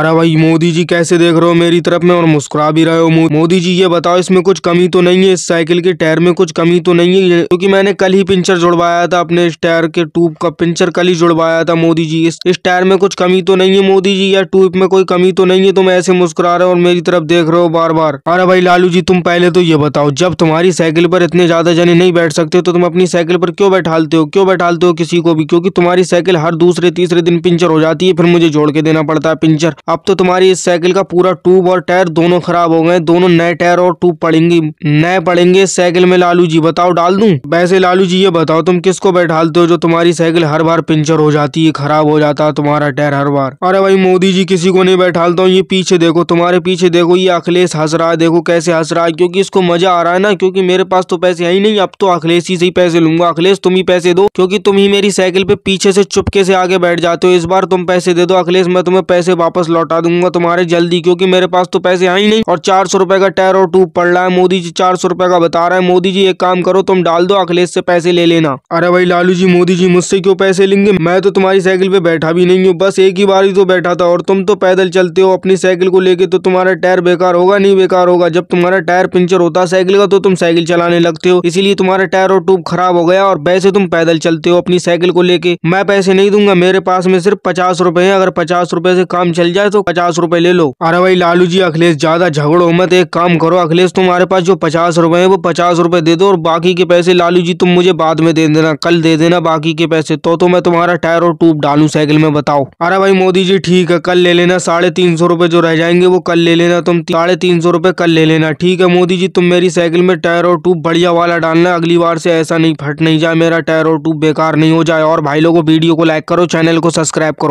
अरे भाई मोदी जी कैसे देख रहे हो मेरी तरफ में और मुस्कुरा भी रहे हो मोदी जी ये बताओ इसमें कुछ कमी तो नहीं है इस साइकिल के टायर में कुछ कमी तो नहीं है क्योंकि तो मैंने कल ही पिंचर जुड़वाया था अपने इस टायर के ट्यूब का पिंचर कल ही जुड़वाया था मोदी जी इस इस टायर में कुछ कमी तो नहीं है मोदी जी या ट्यूब में कोई कमी तो नहीं है तुम ऐसे मुस्कुरा रहे हो और मेरी तरफ देख रहे हो बार बार अरे भाई लालू जी तुम पहले तो ये बताओ जब तुम्हारी साइकिल पर इतने ज्यादा जने नहीं बैठ सकते तो तुम अपनी साइकिल पर क्यों बैठालते हो क्यों बैठालते हो किसी को भी क्योंकि तुम्हारी साइकिल हर दूसरे तीसरे दिन पिंचर हो जाती है फिर मुझे जोड़ के देना पड़ता है पिंचर अब तो तुम्हारी इस साइकिल का पूरा ट्यूब और टायर दोनों खराब हो गए दोनों नए टायर और ट्यूब पड़ेंगे नए पड़ेंगे साइकिल में लालू जी बताओ डाल दूं वैसे लालू जी ये बताओ तुम किसको बैठालते हो जो तुम्हारी साइकिल हर बार पंचर हो जाती है खराब हो जाता है तुम्हारा टायर हर बार अरे भाई मोदी जी किसी को नहीं बैठालता हूँ ये पीछे देखो तुम्हारे पीछे देखो ये अखिलेश हंस रहा है देखो कैसे हंस रहा है क्योंकि इसको मजा आ रहा है ना क्योंकि मेरे पास तो पैसे है ही नहीं अब तो अखिलेश ही से ही पैसे लूंगा अखिलेश तुम ही पैसे दो क्योंकि तुम ही मेरी साइकिल पे पीछे से चुपके से आगे बैठ जाते हो इस बार तुम पैसे दे दो अखिलेश मैं तुम्हें पैसे वापस लौटा दूंगा तुम्हारे जल्दी क्योंकि मेरे पास तो पैसे आई नहीं और चार सौ रुपए का टायर और ट्यूब पड़ रहा है मोदी जी चार सौ रुपए का बता रहा है मोदी जी एक काम करो तुम डाल दो अखिलेश से पैसे ले लेना अरे भाई लालू जी मोदी जी मुझसे क्यों पैसे लेंगे मैं तो तुम्हारी साइकिल पे बैठा भी नहीं हूँ बस एक ही बार ही तो बैठा था और तुम तो पैदल चलते हो अपनी साइकिल को लेके तो तुम्हारा टायर बेकार होगा नहीं बेकार होगा जब तुम्हारा टायर पंचर होता साइकिल का तो तुम साइकिल चलाने लगते हो इसीलिए तुम्हारा टायर और ट्यूब खराब हो गया और वैसे तुम पैदल चलते हो अपनी साइकिल को लेके मैं पैसे नहीं दूंगा मेरे पास में सिर्फ पचास रुपए है अगर पचास रुपए से काम चल जाए तो पचास रूपए ले लो अरे भाई लालू जी अखिलेश ज्यादा झगड़ो मत एक काम करो अखिलेश तुम्हारे पास जो पचास रूपए है वो पचास रूपए दे दो और बाकी के पैसे लालू जी तुम मुझे बाद में दे देना कल दे देना बाकी के पैसे तो तो मैं तुम्हारा टायर और ट्यूब डालू साइकिल में बताओ अरे भाई मोदी जी ठीक है कल ले लेना साढ़े तीन सौ रूपए जो रह जाएंगे वो कल ले लेना तुम साढ़े तीन सौ रूपए कल ले लेना ठीक है मोदी जी तुम मेरी साइकिल में टायर और ट्यूब बढ़िया वाला डालना अगली बार से ऐसा नहीं फट नहीं जाए मेरा टायर और ट्यूब बेकार नहीं हो जाए और भाई लोगों वीडियो को लाइक करो चैनल को सब्सक्राइब करो